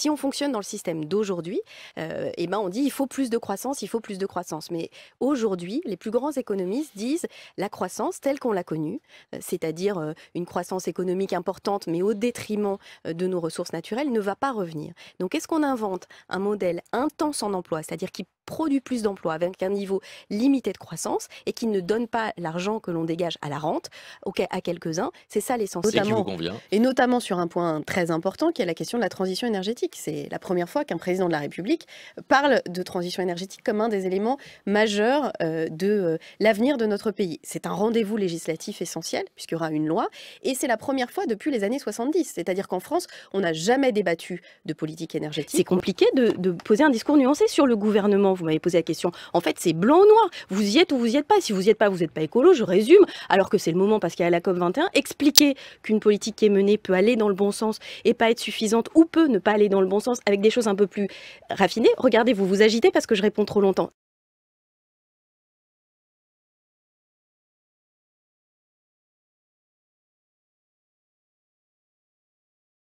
Si on fonctionne dans le système d'aujourd'hui, euh, eh ben on dit il faut plus de croissance, il faut plus de croissance. Mais aujourd'hui, les plus grands économistes disent la croissance telle qu'on l'a connue, euh, c'est-à-dire euh, une croissance économique importante, mais au détriment de nos ressources naturelles, ne va pas revenir. Donc est-ce qu'on invente un modèle intense en emploi, c'est-à-dire qui produit plus d'emplois avec un niveau limité de croissance et qui ne donne pas l'argent que l'on dégage à la rente à quelques-uns. C'est ça l'essentiel. Et notamment sur un point très important qui est la question de la transition énergétique. C'est la première fois qu'un président de la République parle de transition énergétique comme un des éléments majeurs euh, de euh, l'avenir de notre pays. C'est un rendez-vous législatif essentiel, puisqu'il y aura une loi, et c'est la première fois depuis les années 70. C'est-à-dire qu'en France, on n'a jamais débattu de politique énergétique. C'est compliqué de, poser un discours nuancé sur le gouvernement. Vous m'avez posé la question. En fait, c'est blanc ou noir. Vous y êtes ou vous y êtes pas. Si vous y êtes pas, vous n'êtes pas écolo, je résume. Alors que c'est le moment, parce qu'il y a la COP21, expliquer qu'une politique qui est menée peut aller dans le bon sens et pas être suffisante ou peut ne pas aller dans le bon sens avec des choses un peu plus raffinées. Regardez, vous vous agitez parce que je réponds trop longtemps.